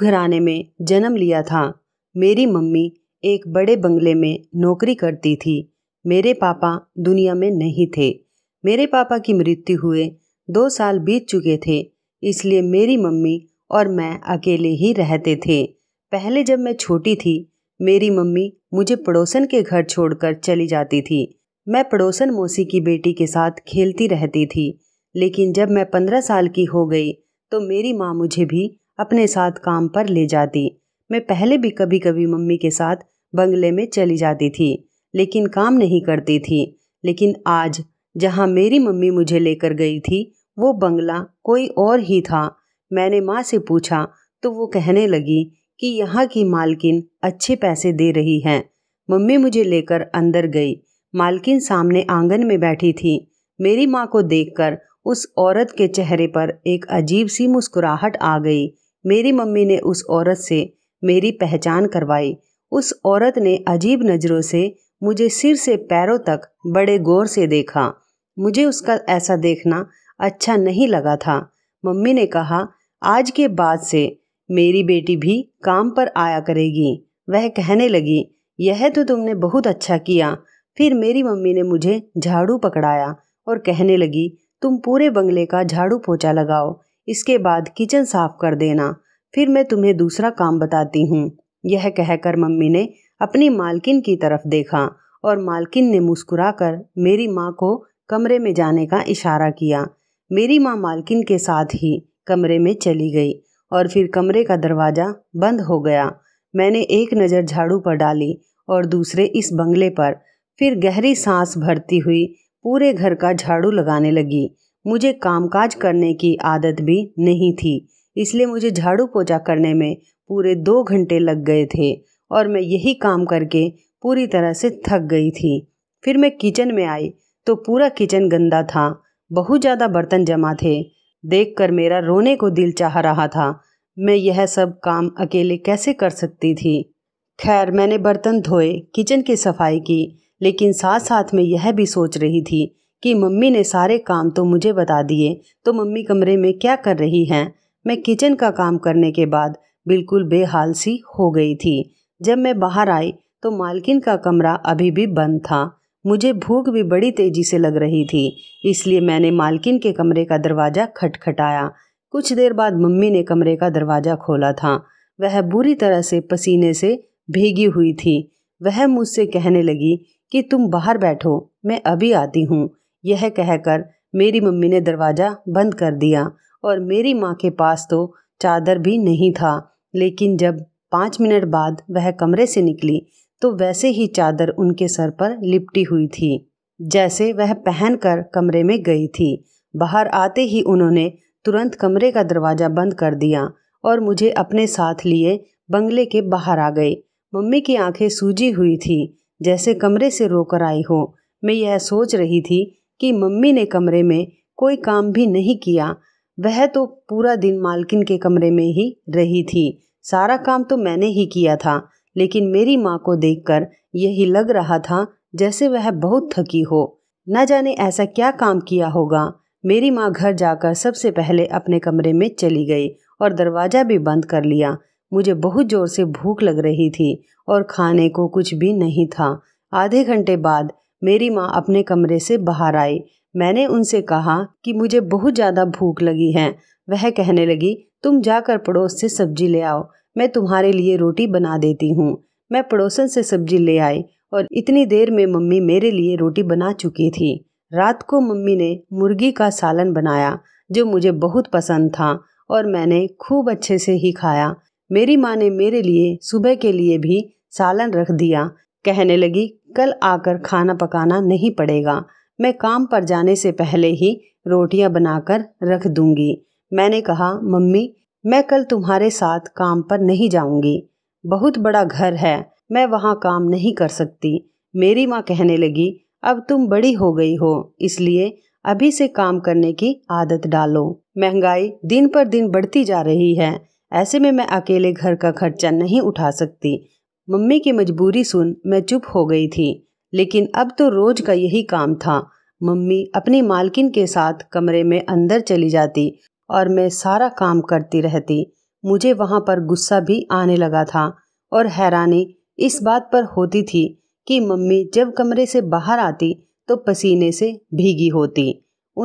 घराने में जन्म लिया था मेरी मम्मी एक बड़े बंगले में नौकरी करती थी मेरे पापा दुनिया में नहीं थे मेरे पापा की मृत्यु हुए दो साल बीत चुके थे इसलिए मेरी मम्मी और मैं अकेले ही रहते थे पहले जब मैं छोटी थी मेरी मम्मी मुझे पड़ोसन के घर छोड़कर चली जाती थी मैं पड़ोसन मौसी की बेटी के साथ खेलती रहती थी लेकिन जब मैं पंद्रह साल की हो गई तो मेरी माँ मुझे भी अपने साथ काम पर ले जाती मैं पहले भी कभी कभी मम्मी के साथ बंगले में चली जाती थी लेकिन काम नहीं करती थी लेकिन आज जहाँ मेरी मम्मी मुझे लेकर गई थी वो बंगला कोई और ही था मैंने माँ से पूछा तो वो कहने लगी कि यहाँ की मालकिन अच्छे पैसे दे रही है मम्मी मुझे लेकर अंदर गई मालकिन सामने आंगन में बैठी थी मेरी माँ को देखकर उस औरत के चेहरे पर एक अजीब सी मुस्कुराहट आ गई मेरी मम्मी ने उस औरत से मेरी पहचान करवाई उस औरत ने अजीब नज़रों से मुझे सिर से पैरों तक बड़े गौर से देखा मुझे उसका ऐसा देखना अच्छा नहीं लगा था मम्मी ने कहा आज के बाद से मेरी बेटी भी काम पर आया करेगी वह कहने लगी यह तो तुमने बहुत अच्छा किया फिर मेरी मम्मी ने मुझे झाड़ू पकड़ाया और कहने लगी तुम पूरे बंगले का झाड़ू पोछा लगाओ इसके बाद किचन साफ कर देना फिर मैं तुम्हें दूसरा काम बताती हूँ यह कहकर मम्मी ने अपनी मालकिन की तरफ देखा और मालकिन ने मुस्कुराकर मेरी माँ को कमरे में जाने का इशारा किया मेरी माँ मालकिन के साथ ही कमरे में चली गई और फिर कमरे का दरवाज़ा बंद हो गया मैंने एक नज़र झाड़ू पर डाली और दूसरे इस बंगले पर फिर गहरी सांस भरती हुई पूरे घर का झाड़ू लगाने लगी मुझे कामकाज करने की आदत भी नहीं थी इसलिए मुझे झाड़ू पोछा करने में पूरे दो घंटे लग गए थे और मैं यही काम करके पूरी तरह से थक गई थी फिर मैं किचन में आई तो पूरा किचन गंदा था बहुत ज़्यादा बर्तन जमा थे देखकर मेरा रोने को दिल चाह रहा था मैं यह सब काम अकेले कैसे कर सकती थी खैर मैंने बर्तन धोए किचन की सफाई की लेकिन साथ साथ में यह भी सोच रही थी कि मम्मी ने सारे काम तो मुझे बता दिए तो मम्मी कमरे में क्या कर रही हैं मैं किचन का काम करने के बाद बिल्कुल बेहाल सी हो गई थी जब मैं बाहर आई तो मालकिन का कमरा अभी भी बंद था मुझे भूख भी बड़ी तेज़ी से लग रही थी इसलिए मैंने मालकिन के कमरे का दरवाज़ा खटखटाया कुछ देर बाद मम्मी ने कमरे का दरवाज़ा खोला था वह बुरी तरह से पसीने से भीगी हुई थी वह मुझसे कहने लगी कि तुम बाहर बैठो मैं अभी आती हूँ यह कहकर मेरी मम्मी ने दरवाज़ा बंद कर दिया और मेरी माँ के पास तो चादर भी नहीं था लेकिन जब पाँच मिनट बाद वह कमरे से निकली तो वैसे ही चादर उनके सर पर लिपटी हुई थी जैसे वह पहनकर कमरे में गई थी बाहर आते ही उन्होंने तुरंत कमरे का दरवाज़ा बंद कर दिया और मुझे अपने साथ लिए बंगले के बाहर आ गए मम्मी की आंखें सूजी हुई थी जैसे कमरे से रोकर आई हो मैं यह सोच रही थी कि मम्मी ने कमरे में कोई काम भी नहीं किया वह तो पूरा दिन मालकिन के कमरे में ही रही थी सारा काम तो मैंने ही किया था लेकिन मेरी माँ को देखकर यही लग रहा था जैसे वह बहुत थकी हो न जाने ऐसा क्या काम किया होगा मेरी माँ घर जाकर सबसे पहले अपने कमरे में चली गई और दरवाज़ा भी बंद कर लिया मुझे बहुत ज़ोर से भूख लग रही थी और खाने को कुछ भी नहीं था आधे घंटे बाद मेरी माँ अपने कमरे से बाहर आई मैंने उनसे कहा कि मुझे बहुत ज़्यादा भूख लगी है वह कहने लगी तुम जाकर पड़ोस से सब्जी ले आओ मैं तुम्हारे लिए रोटी बना देती हूँ मैं पड़ोसन से सब्जी ले आई और इतनी देर में मम्मी मेरे लिए रोटी बना चुकी थी रात को मम्मी ने मुर्गी का सालन बनाया जो मुझे बहुत पसंद था और मैंने खूब अच्छे से ही खाया मेरी माँ ने मेरे लिए सुबह के लिए भी सालन रख दिया कहने लगी कल आकर खाना पकाना नहीं पड़ेगा मैं काम पर जाने से पहले ही रोटियां बनाकर रख दूंगी मैंने कहा मम्मी मैं कल तुम्हारे साथ काम पर नहीं जाऊंगी बहुत बड़ा घर है मैं वहाँ काम नहीं कर सकती मेरी माँ कहने लगी अब तुम बड़ी हो गई हो इसलिए अभी से काम करने की आदत डालो महंगाई दिन पर दिन बढ़ती जा रही है ऐसे में मैं अकेले घर का खर्चा नहीं उठा सकती मम्मी की मजबूरी सुन मैं चुप हो गई थी लेकिन अब तो रोज का यही काम था मम्मी अपनी मालकिन के साथ कमरे में अंदर चली जाती और मैं सारा काम करती रहती मुझे वहाँ पर गुस्सा भी आने लगा था और हैरानी इस बात पर होती थी कि मम्मी जब कमरे से बाहर आती तो पसीने से भीगी होती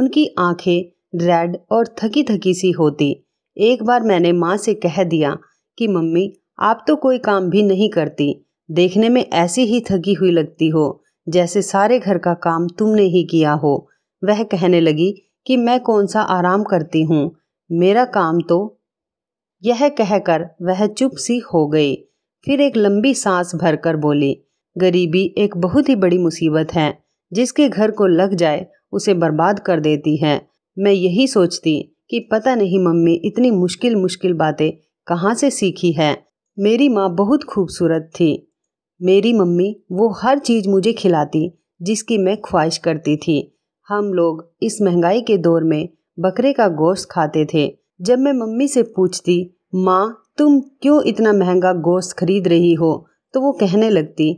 उनकी आंखें रेड और थकी थकी सी होती एक बार मैंने माँ से कह दिया कि मम्मी आप तो कोई काम भी नहीं करती देखने में ऐसी ही थकी हुई लगती हो जैसे सारे घर का काम तुमने ही किया हो वह कहने लगी कि मैं कौन सा आराम करती हूँ मेरा काम तो यह कहकर वह चुप सी हो गई फिर एक लंबी सांस भरकर बोली गरीबी एक बहुत ही बड़ी मुसीबत है जिसके घर को लग जाए उसे बर्बाद कर देती है मैं यही सोचती कि पता नहीं मम्मी इतनी मुश्किल मुश्किल बातें कहाँ से सीखी है मेरी माँ बहुत खूबसूरत थी मेरी मम्मी वो हर चीज़ मुझे खिलाती जिसकी मैं ख्वाहिश करती थी हम लोग इस महंगाई के दौर में बकरे का गोश्त खाते थे जब मैं मम्मी से पूछती माँ तुम क्यों इतना महंगा गोश्त खरीद रही हो तो वो कहने लगती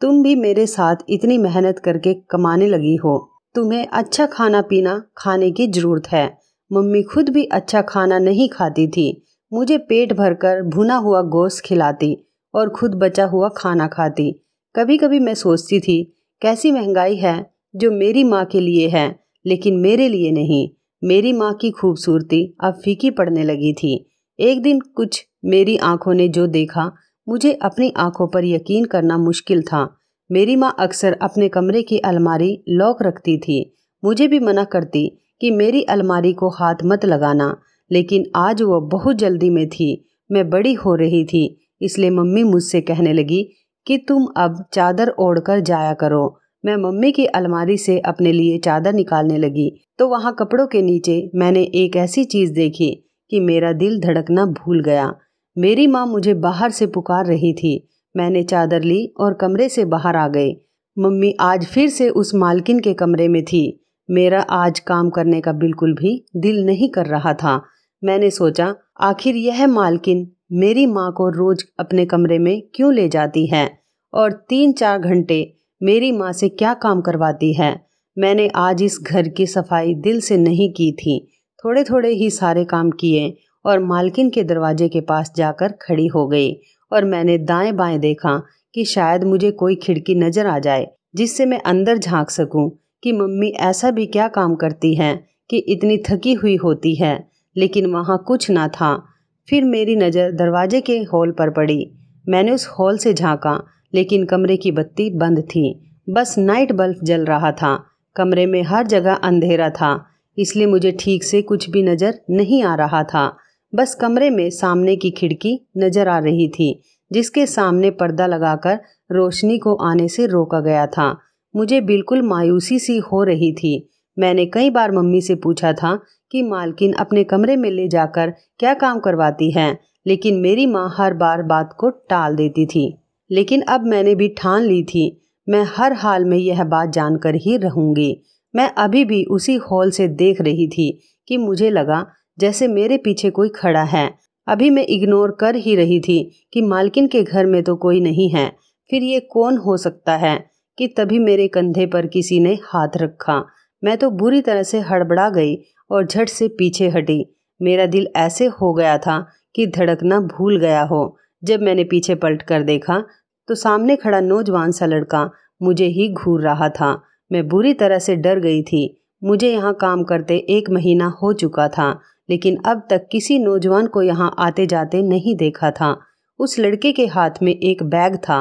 तुम भी मेरे साथ इतनी मेहनत करके कमाने लगी हो तुम्हें अच्छा खाना पीना खाने की ज़रूरत है मम्मी खुद भी अच्छा खाना नहीं खाती थी मुझे पेट भरकर भुना हुआ गोश्त खिलाती और खुद बचा हुआ खाना खाती कभी कभी मैं सोचती थी कैसी महंगाई है जो मेरी माँ के लिए है लेकिन मेरे लिए नहीं मेरी माँ की खूबसूरती अब फीकी पड़ने लगी थी एक दिन कुछ मेरी आंखों ने जो देखा मुझे अपनी आंखों पर यकीन करना मुश्किल था मेरी माँ अक्सर अपने कमरे की अलमारी लॉक रखती थी मुझे भी मना करती कि मेरी अलमारी को हाथ मत लगाना लेकिन आज वह बहुत जल्दी में थी मैं बड़ी हो रही थी इसलिए मम्मी मुझसे कहने लगी कि तुम अब चादर ओढ़कर जाया करो मैं मम्मी की अलमारी से अपने लिए चादर निकालने लगी तो वहाँ कपड़ों के नीचे मैंने एक ऐसी चीज़ देखी कि मेरा दिल धड़कना भूल गया मेरी माँ मुझे बाहर से पुकार रही थी मैंने चादर ली और कमरे से बाहर आ गई मम्मी आज फिर से उस मालकिन के कमरे में थी मेरा आज काम करने का बिल्कुल भी दिल नहीं कर रहा था मैंने सोचा आखिर यह मालकिन मेरी माँ को रोज अपने कमरे में क्यों ले जाती है और तीन चार घंटे मेरी माँ से क्या काम करवाती है मैंने आज इस घर की सफाई दिल से नहीं की थी थोड़े थोड़े ही सारे काम किए और मालकिन के दरवाजे के पास जाकर खड़ी हो गई और मैंने दाएं बाएं देखा कि शायद मुझे कोई खिड़की नज़र आ जाए जिससे मैं अंदर झांक सकूं कि मम्मी ऐसा भी क्या काम करती हैं कि इतनी थकी हुई होती है लेकिन वहाँ कुछ ना था फिर मेरी नज़र दरवाजे के हॉल पर पड़ी मैंने उस हॉल से झांका लेकिन कमरे की बत्ती बंद थी बस नाइट बल्ब जल रहा था कमरे में हर जगह अंधेरा था इसलिए मुझे ठीक से कुछ भी नज़र नहीं आ रहा था बस कमरे में सामने की खिड़की नज़र आ रही थी जिसके सामने पर्दा लगाकर रोशनी को आने से रोका गया था मुझे बिल्कुल मायूसी सी हो रही थी मैंने कई बार मम्मी से पूछा था कि मालकिन अपने कमरे में ले जाकर क्या काम करवाती है लेकिन मेरी माँ हर बार बात को टाल देती थी लेकिन अब मैंने भी ठान ली थी मैं हर हाल में यह बात जानकर ही रहूंगी मैं अभी भी उसी हॉल से देख रही थी कि मुझे लगा जैसे मेरे पीछे कोई खड़ा है अभी मैं इग्नोर कर ही रही थी कि मालकिन के घर में तो कोई नहीं है फिर ये कौन हो सकता है कि तभी मेरे कंधे पर किसी ने हाथ रखा मैं तो बुरी तरह से हड़बड़ा गई और झट से पीछे हटी मेरा दिल ऐसे हो गया था कि धड़कना भूल गया हो जब मैंने पीछे पलट कर देखा तो सामने खड़ा नौजवान सा लड़का मुझे ही घूर रहा था मैं बुरी तरह से डर गई थी मुझे यहाँ काम करते एक महीना हो चुका था लेकिन अब तक किसी नौजवान को यहाँ आते जाते नहीं देखा था उस लड़के के हाथ में एक बैग था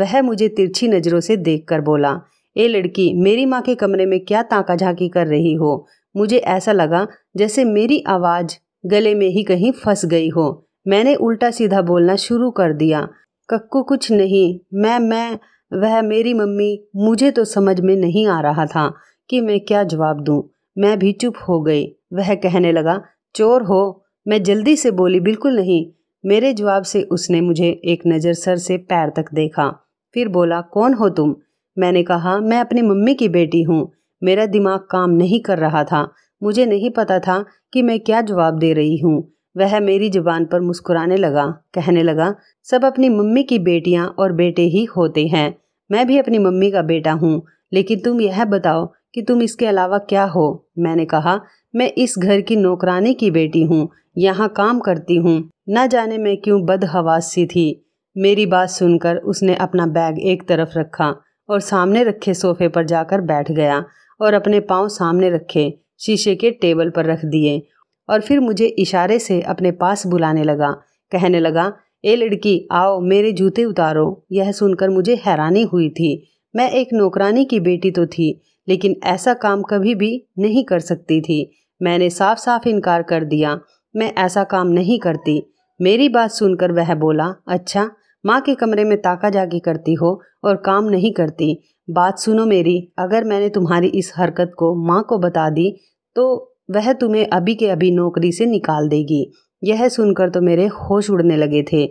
वह मुझे तिरछी नज़रों से देखकर बोला ए लड़की मेरी माँ के कमरे में क्या ताका झाकी कर रही हो मुझे ऐसा लगा जैसे मेरी आवाज़ गले में ही कहीं फंस गई हो मैंने उल्टा सीधा बोलना शुरू कर दिया कक्कू कुछ नहीं मैं मैं वह मेरी मम्मी मुझे तो समझ में नहीं आ रहा था कि मैं क्या जवाब दूं मैं भी चुप हो गई वह कहने लगा चोर हो मैं जल्दी से बोली बिल्कुल नहीं मेरे जवाब से उसने मुझे एक नज़र सर से पैर तक देखा फिर बोला कौन हो तुम मैंने कहा मैं अपनी मम्मी की बेटी हूँ मेरा दिमाग काम नहीं कर रहा था मुझे नहीं पता था कि मैं क्या जवाब दे रही हूँ वह मेरी जुबान पर मुस्कुराने लगा कहने लगा सब अपनी मम्मी की बेटियाँ और बेटे ही होते हैं मैं भी अपनी मम्मी का बेटा हूँ लेकिन तुम यह बताओ कि तुम इसके अलावा क्या हो मैंने कहा मैं इस घर की नौकरानी की बेटी हूँ यहाँ काम करती हूँ न जाने मैं क्यों बदहवास सी थी मेरी बात सुनकर उसने अपना बैग एक तरफ रखा और सामने रखे सोफे पर जाकर बैठ गया और अपने पांव सामने रखे शीशे के टेबल पर रख दिए और फिर मुझे इशारे से अपने पास बुलाने लगा कहने लगा ए लड़की आओ मेरे जूते उतारो यह सुनकर मुझे हैरानी हुई थी मैं एक नौकरानी की बेटी तो थी लेकिन ऐसा काम कभी भी नहीं कर सकती थी मैंने साफ साफ इनकार कर दिया मैं ऐसा काम नहीं करती मेरी बात सुनकर वह बोला अच्छा माँ के कमरे में ताका जागी करती हो और काम नहीं करती बात सुनो मेरी अगर मैंने तुम्हारी इस हरकत को माँ को बता दी तो वह तुम्हें अभी के अभी नौकरी से निकाल देगी यह सुनकर तो मेरे होश उड़ने लगे थे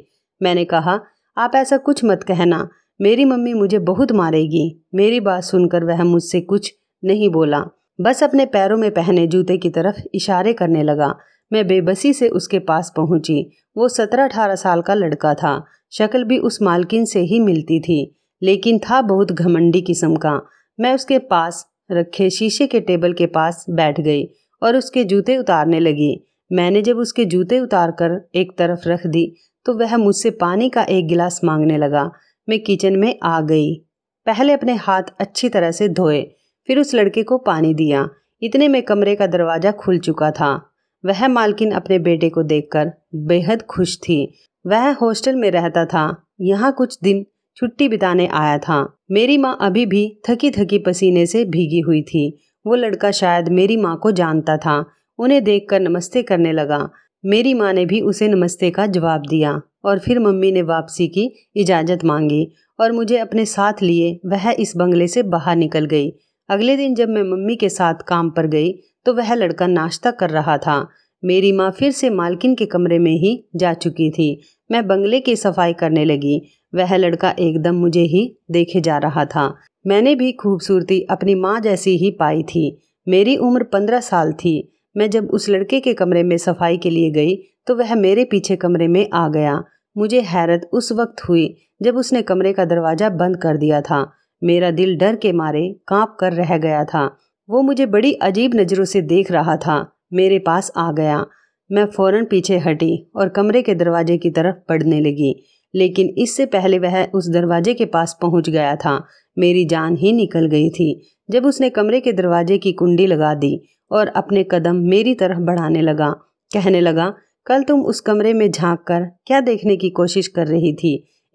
मैंने कहा आप ऐसा कुछ मत कहना मेरी मम्मी मुझे बहुत मारेगी मेरी बात सुनकर वह मुझसे कुछ नहीं बोला बस अपने पैरों में पहने जूते की तरफ इशारे करने लगा मैं बेबसी से उसके पास पहुंची वो सत्रह अठारह साल का लड़का था शक्ल भी उस मालकिन से ही मिलती थी लेकिन था बहुत घमंडी किस्म का मैं उसके पास रखे शीशे के टेबल के पास बैठ गई और उसके जूते उतारने लगी मैंने जब उसके जूते उतार कर एक तरफ रख दी तो वह मुझसे पानी का एक गिलास मांगने लगा मैं किचन में आ गई पहले अपने हाथ अच्छी तरह से धोए फिर उस लड़के को पानी दिया इतने में कमरे का दरवाज़ा खुल चुका था वह मालकिन अपने बेटे को देखकर बेहद खुश थी वह हॉस्टल में रहता था यहाँ कुछ दिन छुट्टी बिताने आया था मेरी माँ अभी भी थकी थकी पसीने से भीगी हुई थी वो लड़का शायद मेरी माँ को जानता था उन्हें देखकर नमस्ते करने लगा मेरी माँ ने भी उसे नमस्ते का जवाब दिया और फिर मम्मी ने वापसी की इजाज़त मांगी और मुझे अपने साथ लिए वह इस बंगले से बाहर निकल गई अगले दिन जब मैं मम्मी के साथ काम पर गई तो वह लड़का नाश्ता कर रहा था मेरी माँ फिर से मालकिन के कमरे में ही जा चुकी थी मैं बंगले की सफाई करने लगी वह लड़का एकदम मुझे ही देखे जा रहा था मैंने भी खूबसूरती अपनी माँ जैसी ही पाई थी मेरी उम्र पंद्रह साल थी मैं जब उस लड़के के कमरे में सफाई के लिए गई तो वह मेरे पीछे कमरे में आ गया मुझे हैरत उस वक्त हुई जब उसने कमरे का दरवाज़ा बंद कर दिया था मेरा दिल डर के मारे कांप कर रह गया था वो मुझे बड़ी अजीब नज़रों से देख रहा था मेरे पास आ गया मैं फ़ौरन पीछे हटी और कमरे के दरवाजे की तरफ बढ़ने लगी लेकिन इससे पहले वह उस दरवाजे के पास पहुंच गया था मेरी जान ही निकल गई थी जब उसने कमरे के दरवाजे की कुंडी लगा दी और अपने कदम मेरी तरफ बढ़ाने लगा कहने लगा कल तुम उस कमरे में झांक कर क्या देखने की कोशिश कर रही थी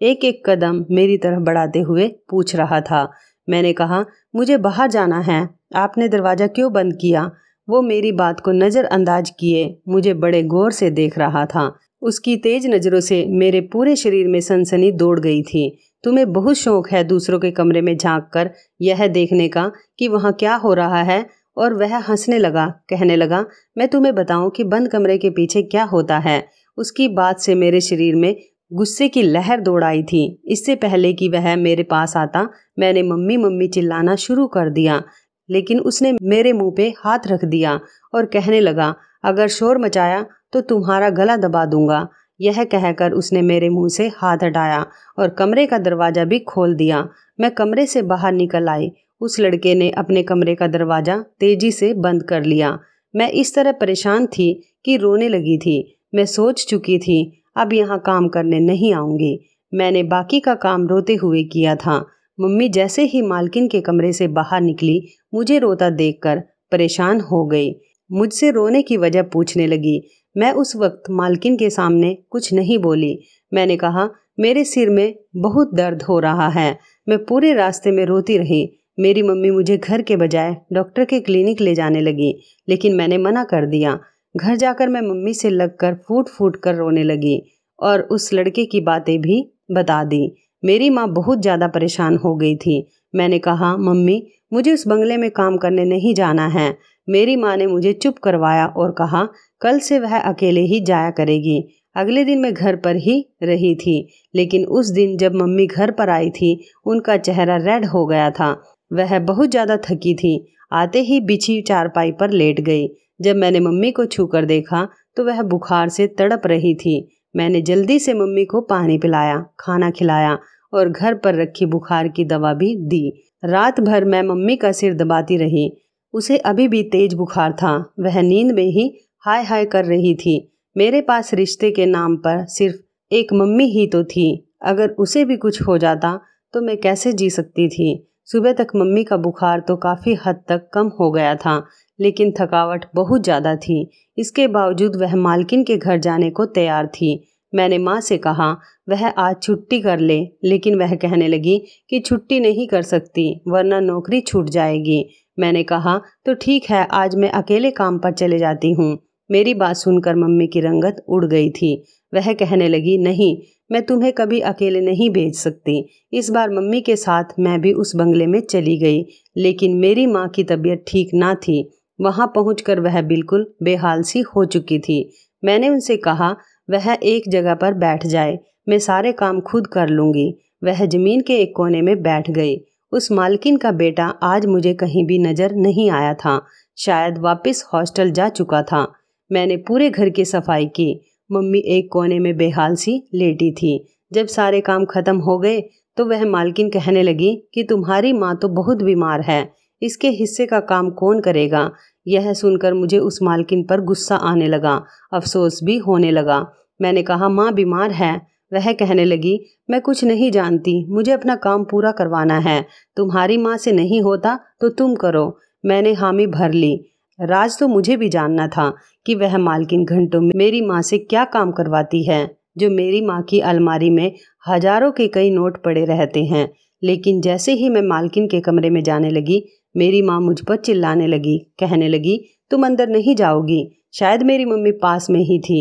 एक एक कदम मेरी तरफ बढ़ाते हुए पूछ रहा था मैंने कहा मुझे बाहर जाना है आपने दरवाज़ा क्यों बंद किया वो मेरी बात को नज़रअंदाज किए मुझे बड़े गौर से देख रहा था उसकी तेज नज़रों से मेरे पूरे शरीर में सनसनी दौड़ गई थी तुम्हें बहुत शौक है दूसरों के कमरे में झांक कर यह देखने का कि वहाँ क्या हो रहा है और वह हंसने लगा कहने लगा मैं तुम्हें बताऊं कि बंद कमरे के पीछे क्या होता है उसकी बात से मेरे शरीर में गुस्से की लहर दौड़ आई थी इससे पहले कि वह मेरे पास आता मैंने मम्मी मम्मी चिल्लाना शुरू कर दिया लेकिन उसने मेरे मुंह पे हाथ रख दिया और कहने लगा अगर शोर मचाया तो तुम्हारा गला दबा दूंगा यह कहकर उसने मेरे मुंह से हाथ हटाया और कमरे का दरवाज़ा भी खोल दिया मैं कमरे से बाहर निकल आई उस लड़के ने अपने कमरे का दरवाज़ा तेज़ी से बंद कर लिया मैं इस तरह परेशान थी कि रोने लगी थी मैं सोच चुकी थी अब यहाँ काम करने नहीं आऊँगी मैंने बाकी का काम रोते हुए किया था मम्मी जैसे ही मालकिन के कमरे से बाहर निकली मुझे रोता देखकर परेशान हो गई मुझसे रोने की वजह पूछने लगी मैं उस वक्त मालकिन के सामने कुछ नहीं बोली मैंने कहा मेरे सिर में बहुत दर्द हो रहा है मैं पूरे रास्ते में रोती रही मेरी मम्मी मुझे घर के बजाय डॉक्टर के क्लिनिक ले जाने लगी लेकिन मैंने मना कर दिया घर जाकर मैं मम्मी से लगकर फूट फूट कर रोने लगी और उस लड़के की बातें भी बता दी मेरी माँ बहुत ज़्यादा परेशान हो गई थी मैंने कहा मम्मी मुझे उस बंगले में काम करने नहीं जाना है मेरी माँ ने मुझे चुप करवाया और कहा कल से वह अकेले ही जाया करेगी अगले दिन मैं घर पर ही रही थी लेकिन उस दिन जब मम्मी घर पर आई थी उनका चेहरा रेड हो गया था वह बहुत ज़्यादा थकी थी आते ही बिछी चारपाई पर लेट गई जब मैंने मम्मी को छूकर देखा तो वह बुखार से तड़प रही थी मैंने जल्दी से मम्मी को पानी पिलाया खाना खिलाया और घर पर रखी बुखार की दवा भी दी रात भर मैं मम्मी का सिर दबाती रही उसे अभी भी तेज बुखार था वह नींद में ही हाय हाय कर रही थी मेरे पास रिश्ते के नाम पर सिर्फ एक मम्मी ही तो थी अगर उसे भी कुछ हो जाता तो मैं कैसे जी सकती थी सुबह तक मम्मी का बुखार तो काफ़ी हद तक कम हो गया था लेकिन थकावट बहुत ज़्यादा थी इसके बावजूद वह मालकिन के घर जाने को तैयार थी मैंने माँ से कहा वह आज छुट्टी कर ले लेकिन वह कहने लगी कि छुट्टी नहीं कर सकती वरना नौकरी छूट जाएगी मैंने कहा तो ठीक है आज मैं अकेले काम पर चले जाती हूँ मेरी बात सुनकर मम्मी की रंगत उड़ गई थी वह कहने लगी नहीं मैं तुम्हें कभी अकेले नहीं भेज सकती इस बार मम्मी के साथ मैं भी उस बंगले में चली गई लेकिन मेरी माँ की तबीयत ठीक ना थी वहाँ पहुँच वह बिल्कुल बेहाल सी हो चुकी थी मैंने उनसे कहा वह एक जगह पर बैठ जाए मैं सारे काम खुद कर लूँगी वह जमीन के एक कोने में बैठ गई उस मालकिन का बेटा आज मुझे कहीं भी नज़र नहीं आया था शायद वापस हॉस्टल जा चुका था मैंने पूरे घर की सफाई की मम्मी एक कोने में बेहाल सी लेटी थी जब सारे काम खत्म हो गए तो वह मालकिन कहने लगी कि तुम्हारी माँ तो बहुत बीमार है इसके हिस्से का काम कौन करेगा यह सुनकर मुझे उस मालकिन पर गुस्सा आने लगा अफसोस भी होने लगा मैंने कहा माँ बीमार है वह कहने लगी मैं कुछ नहीं जानती मुझे अपना काम पूरा करवाना है तुम्हारी माँ से नहीं होता तो तुम करो मैंने हामी भर ली राज तो मुझे भी जानना था कि वह मालकिन घंटों में मेरी माँ से क्या काम करवाती है जो मेरी माँ की अलमारी में हजारों के कई नोट पड़े रहते हैं लेकिन जैसे ही मैं मालकिन के कमरे में जाने लगी मेरी माँ मुझ पर चिल्लाने लगी कहने लगी तुम अंदर नहीं जाओगी शायद मेरी मम्मी पास में ही थी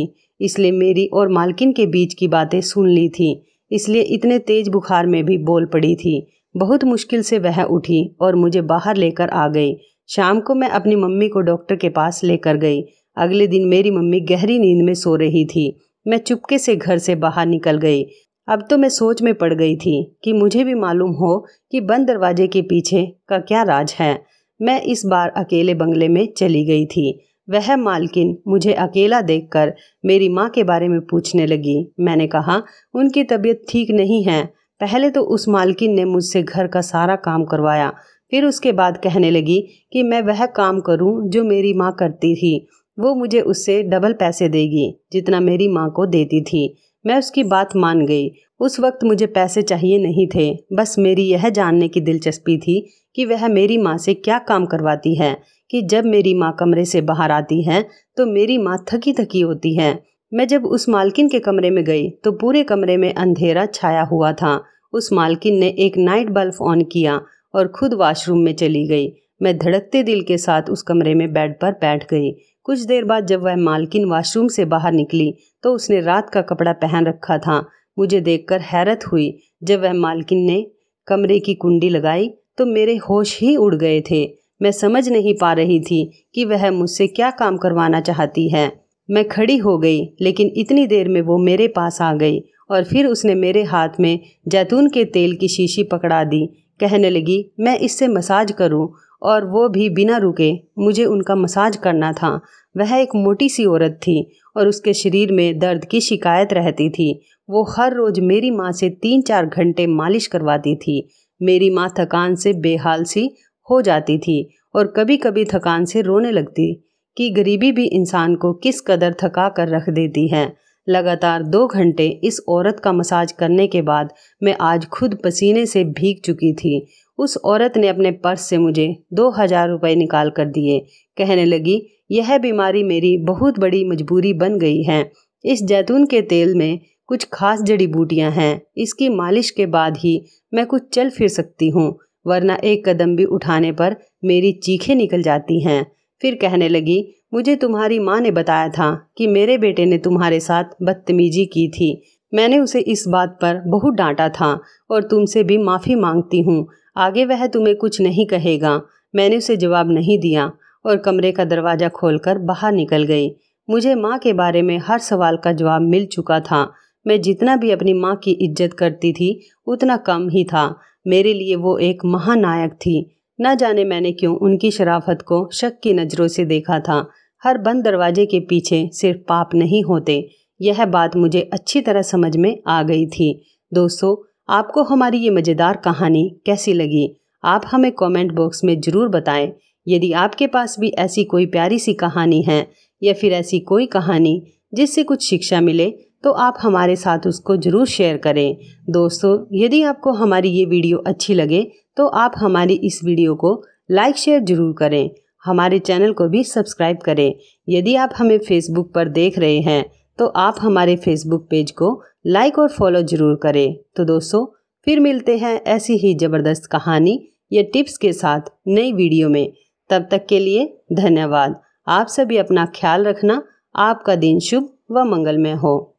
इसलिए मेरी और मालकिन के बीच की बातें सुन ली थी इसलिए इतने तेज बुखार में भी बोल पड़ी थी बहुत मुश्किल से वह उठी और मुझे बाहर लेकर आ गई शाम को मैं अपनी मम्मी को डॉक्टर के पास लेकर गई अगले दिन मेरी मम्मी गहरी नींद में सो रही थी मैं चुपके से घर से बाहर निकल गई अब तो मैं सोच में पड़ गई थी कि मुझे भी मालूम हो कि बंद दरवाजे के पीछे का क्या राज है मैं इस बार अकेले बंगले में चली गई थी वह मालकिन मुझे अकेला देखकर मेरी माँ के बारे में पूछने लगी मैंने कहा उनकी तबीयत ठीक नहीं है पहले तो उस मालकिन ने मुझसे घर का सारा काम करवाया फिर उसके बाद कहने लगी कि मैं वह काम करूं जो मेरी माँ करती थी वो मुझे उससे डबल पैसे देगी जितना मेरी माँ को देती थी मैं उसकी बात मान गई उस वक्त मुझे पैसे चाहिए नहीं थे बस मेरी यह जानने की दिलचस्पी थी कि वह मेरी माँ से क्या काम करवाती है कि जब मेरी माँ कमरे से बाहर आती है तो मेरी माँ थकी थकी होती है मैं जब उस मालकिन के कमरे में गई तो पूरे कमरे में अंधेरा छाया हुआ था उस मालकिन ने एक नाइट बल्ब ऑन किया और खुद वॉशरूम में चली गई मैं धड़कते दिल के साथ उस कमरे में बेड पर बैठ गई कुछ देर बाद जब वह मालकिन वॉशरूम से बाहर निकली तो उसने रात का कपड़ा पहन रखा था मुझे देखकर हैरत हुई जब वह मालकिन ने कमरे की कुंडी लगाई तो मेरे होश ही उड़ गए थे मैं समझ नहीं पा रही थी कि वह मुझसे क्या काम करवाना चाहती है मैं खड़ी हो गई लेकिन इतनी देर में वो मेरे पास आ गई और फिर उसने मेरे हाथ में जैतून के तेल की शीशी पकड़ा दी कहने लगी मैं इससे मसाज करूं और वो भी बिना रुके मुझे उनका मसाज करना था वह एक मोटी सी औरत थी और उसके शरीर में दर्द की शिकायत रहती थी वो हर रोज़ मेरी माँ से तीन चार घंटे मालिश करवाती थी मेरी माँ थकान से बेहाल सी हो जाती थी और कभी कभी थकान से रोने लगती कि गरीबी भी इंसान को किस कदर थका कर रख देती है लगातार दो घंटे इस औरत का मसाज करने के बाद मैं आज खुद पसीने से भीग चुकी थी उस औरत ने अपने पर्स से मुझे दो हजार रुपये निकाल कर दिए कहने लगी यह बीमारी मेरी बहुत बड़ी मजबूरी बन गई है इस जैतून के तेल में कुछ खास जड़ी बूटियां हैं इसकी मालिश के बाद ही मैं कुछ चल फिर सकती हूँ वरना एक कदम भी उठाने पर मेरी चीखें निकल जाती हैं फिर कहने लगी मुझे तुम्हारी माँ ने बताया था कि मेरे बेटे ने तुम्हारे साथ बदतमीजी की थी मैंने उसे इस बात पर बहुत डांटा था और तुमसे भी माफ़ी मांगती हूँ आगे वह तुम्हें कुछ नहीं कहेगा मैंने उसे जवाब नहीं दिया और कमरे का दरवाज़ा खोलकर बाहर निकल गई मुझे माँ के बारे में हर सवाल का जवाब मिल चुका था मैं जितना भी अपनी माँ की इज्जत करती थी उतना कम ही था मेरे लिए वो एक महानायक थी न जाने मैंने क्यों उनकी शराफत को शक की नज़रों से देखा था हर बंद दरवाजे के पीछे सिर्फ पाप नहीं होते यह बात मुझे अच्छी तरह समझ में आ गई थी दोस्तों आपको हमारी ये मज़ेदार कहानी कैसी लगी आप हमें कमेंट बॉक्स में ज़रूर बताएं यदि आपके पास भी ऐसी कोई प्यारी सी कहानी है या फिर ऐसी कोई कहानी जिससे कुछ शिक्षा मिले तो आप हमारे साथ उसको ज़रूर शेयर करें दोस्तों यदि आपको हमारी ये वीडियो अच्छी लगे तो आप हमारी इस वीडियो को लाइक शेयर ज़रूर करें हमारे चैनल को भी सब्सक्राइब करें यदि आप हमें फेसबुक पर देख रहे हैं तो आप हमारे फेसबुक पेज को लाइक और फॉलो ज़रूर करें तो दोस्तों फिर मिलते हैं ऐसी ही ज़बरदस्त कहानी या टिप्स के साथ नई वीडियो में तब तक के लिए धन्यवाद आप सभी अपना ख्याल रखना आपका दिन शुभ व मंगलमय हो